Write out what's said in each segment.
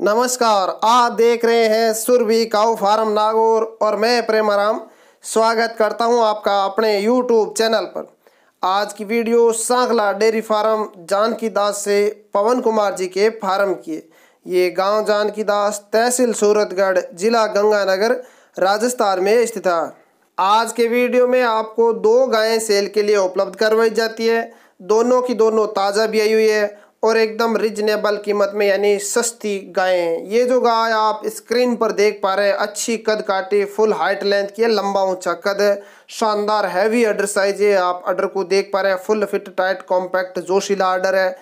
नमस्कार आप देख रहे हैं सुरभि काउ फार्म नागौर और मैं प्रेमाराम स्वागत करता हूं आपका अपने यूट्यूब चैनल पर आज की video Sankhla dairy farm Janki Das से पवन कुमार जी के फार्म की है ये गांव जानकी दास तहसील सूरतगढ़ जिला गंगानगर राजस्थान में स्थित है आज के वीडियो में आपको दो गायें सेल के लिए उपलब्ध करवाई जाती है दोनों की दोनों ताज़ा भी आई हुई है और एकदम रिजनेबल कीमत में यानी सस्ती गायें ये जो गाय आप स्क्रीन पर देख पा रहे हैं अच्छी कद काटे फुल हाइट लेंथ की है लंबा ऊंचा कद है शानदार हैवी अडर साइज है आप अडर को देख पा रहे हैं फुल फिट टाइट कॉम्पैक्ट जोशीला अडर है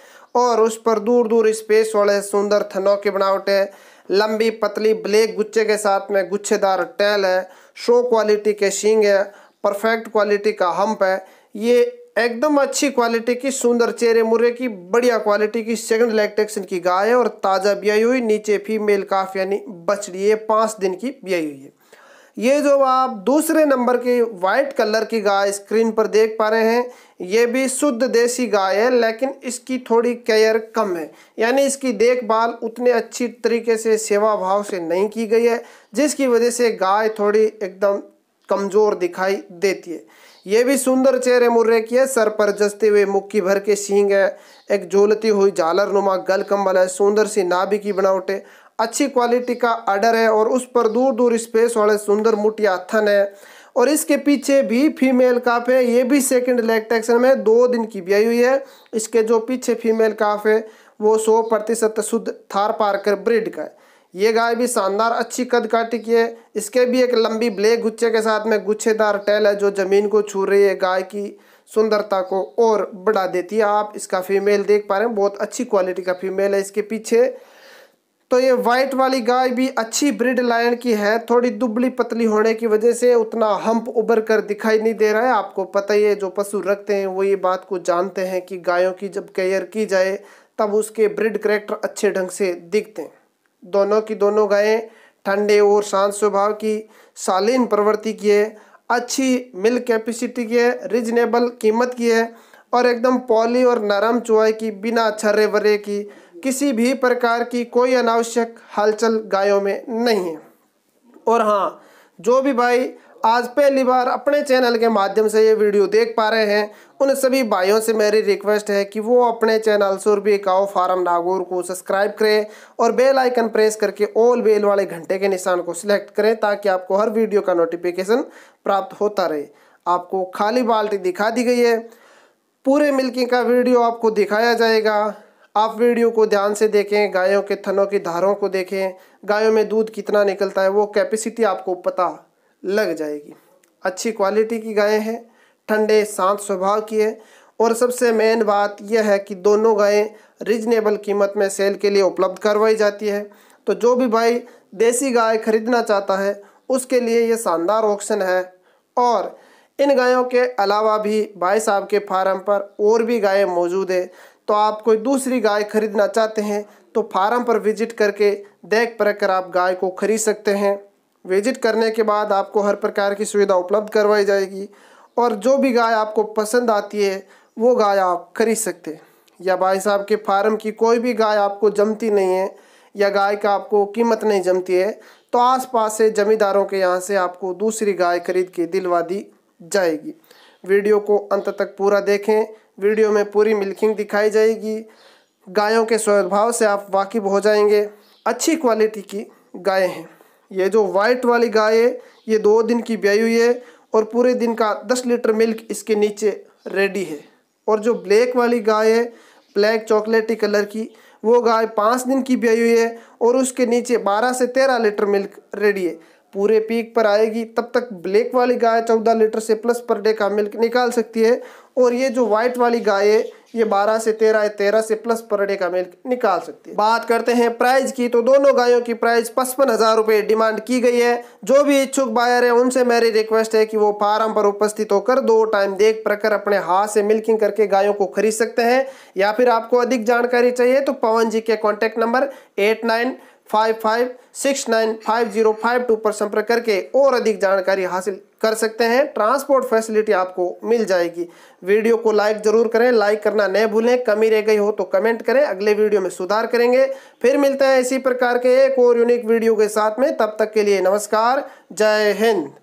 और उस पर दूर दूर स्पेस वाले सुंदर थनों की बनावटें लंबी पतली ब्लैक गुच्छे के साथ में गुच्छेदार टेल है शो क्वालिटी के शींग है परफेक्ट क्वालिटी का हम्प है ये एकदम अच्छी क्वालिटी की सुंदर चेहरे मुरे की बढ़िया क्वालिटी की सेकंड लैक्टेक्शन की गाय है और ताज़ा ब्याई हुई नीचे फीमेल काफ यानी बछड़ी है पाँच दिन की ब्याई हुई है ये जो आप दूसरे नंबर की वाइट कलर की गाय स्क्रीन पर देख पा रहे हैं ये भी शुद्ध देसी गाय है लेकिन इसकी थोड़ी केयर कम है यानी इसकी देखभाल उतने अच्छी तरीके से सेवा भाव से नहीं की गई है जिसकी वजह से गाय थोड़ी एकदम कमज़ोर दिखाई देती है ये भी सुंदर चेहरे मुर्रे की है सर पर जसते हुए मुक्की भर के सींग है एक झोलती हुई झालर नुमा गल कम्बल है सुंदर सी नाभी की बनावट अच्छी क्वालिटी का अडर है और उस पर दूर दूर स्पेस वाले सुंदर मुटिया थन है और इसके पीछे भी फीमेल काफ है ये भी सेकंड लेग में दो दिन की ब्याई हुई है इसके जो पीछे फीमेल काफ है वो सौ प्रतिशत शुद्ध थार पारकर ब्रिड का है ये गाय भी शानदार अच्छी कद काटी की है इसके भी एक लंबी ब्लैक गुच्छे के साथ में गुच्छेदार टेल है जो ज़मीन को छू रही है गाय की सुंदरता को और बढ़ा देती है आप इसका फीमेल देख पा रहे हैं बहुत अच्छी क्वालिटी का फीमेल है इसके पीछे तो ये वाइट वाली गाय भी अच्छी ब्रिड लायन की है थोड़ी दुबली पतली होने की वजह से उतना हम्प उभर कर दिखाई नहीं दे रहा है आपको पता ही है जो पशु रखते हैं वो ये बात को जानते हैं कि गायों की जब केयर की जाए तब उसके ब्रिड करेक्टर अच्छे ढंग से दिखते हैं दोनों की दोनों गायें ठंडे और शांत स्वभाव की शालीन प्रवृत्ति की है अच्छी मिल कैपेसिटी की है रिजनेबल कीमत की है और एकदम पॉली और नरम चुहाई की बिना छर्रे वर्रे की किसी भी प्रकार की कोई अनावश्यक हलचल गायों में नहीं है और हाँ जो भी भाई आज पहली बार अपने चैनल के माध्यम से ये वीडियो देख पा रहे हैं उन सभी भाइयों से मेरी रिक्वेस्ट है कि वो अपने channel Surabhi cow farm Nagaur को सब्सक्राइब करें और बेल आइकन प्रेस करके ऑल बेल वाले घंटे के निशान को सिलेक्ट करें ताकि आपको हर वीडियो का नोटिफिकेशन प्राप्त होता रहे आपको खाली बाल्टी दिखा दी गई है पूरे मिल्किंग का वीडियो आपको दिखाया जाएगा आप वीडियो को ध्यान से देखें गायों के थनों की धारों को देखें गायों में दूध कितना निकलता है वो कैपेसिटी आपको पता लग जाएगी अच्छी क्वालिटी की गायें हैं ठंडे शांत स्वभाव की है और सबसे मेन बात यह है कि दोनों गायें रिजनेबल कीमत में सेल के लिए उपलब्ध करवाई जाती है तो जो भी भाई देसी गाय खरीदना चाहता है उसके लिए ये शानदार ऑप्शन है और इन गायों के अलावा भी भाई साहब के फार्म पर और भी गायें मौजूद है तो आप कोई दूसरी गाय खरीदना चाहते हैं तो फार्म पर विजिट करके देख परख कर आप गाय को खरीद सकते हैं विजिट करने के बाद आपको हर प्रकार की सुविधा उपलब्ध करवाई जाएगी और जो भी गाय आपको पसंद आती है वो गाय आप खरीद सकते हैं या भाई साहब के फार्म की कोई भी गाय आपको जमती नहीं है या गाय का आपको कीमत नहीं जमती है तो आसपास से ज़मींदारों के यहाँ से आपको दूसरी गाय खरीद के दिलवा दी जाएगी वीडियो को अंत तक पूरा देखें वीडियो में पूरी मिल्किंग दिखाई जाएगी गायों के स्वभाव से आप वाकिफ़ हो जाएंगे अच्छी क्वालिटी की गायें हैं ये जो वाइट वाली गाय है ये दो दिन की ब्याई हुई है और पूरे दिन का दस लीटर मिल्क इसके नीचे रेडी है और जो ब्लैक वाली गाय है ब्लैक चॉकलेटी कलर की वो गाय पाँच दिन की ब्याई हुई है और उसके नीचे बारह से तेरह लीटर मिल्क रेडी है पूरे पीक पर आएगी तब तक ब्लैक वाली गाय चौदह लीटर से प्लस पर डे का मिल्क निकाल सकती है और ये जो व्हाइट वाली गाय है ये 12 से 13 है 13 से प्लस पर डे का मिल्क निकाल सकती है बात करते हैं प्राइस की तो दोनों गायों की प्राइस पचपन हज़ार रुपये डिमांड की गई है जो भी इच्छुक बायर है उनसे मेरी रिक्वेस्ट है कि वो फार्म पर उपस्थित होकर दो टाइम देख प्रकर अपने हाथ से मिल्किंग करके गायों को खरीद सकते हैं या फिर आपको अधिक जानकारी चाहिए तो पवन जी के contact number eight nine five five six nine five zero five two पर संपर्क करके और अधिक जानकारी हासिल कर सकते हैं ट्रांसपोर्ट फैसिलिटी आपको मिल जाएगी वीडियो को लाइक ज़रूर करें लाइक करना न भूलें कमी रह गई हो तो कमेंट करें अगले वीडियो में सुधार करेंगे फिर मिलते हैं इसी प्रकार के एक और यूनिक वीडियो के साथ में तब तक के लिए नमस्कार जय हिंद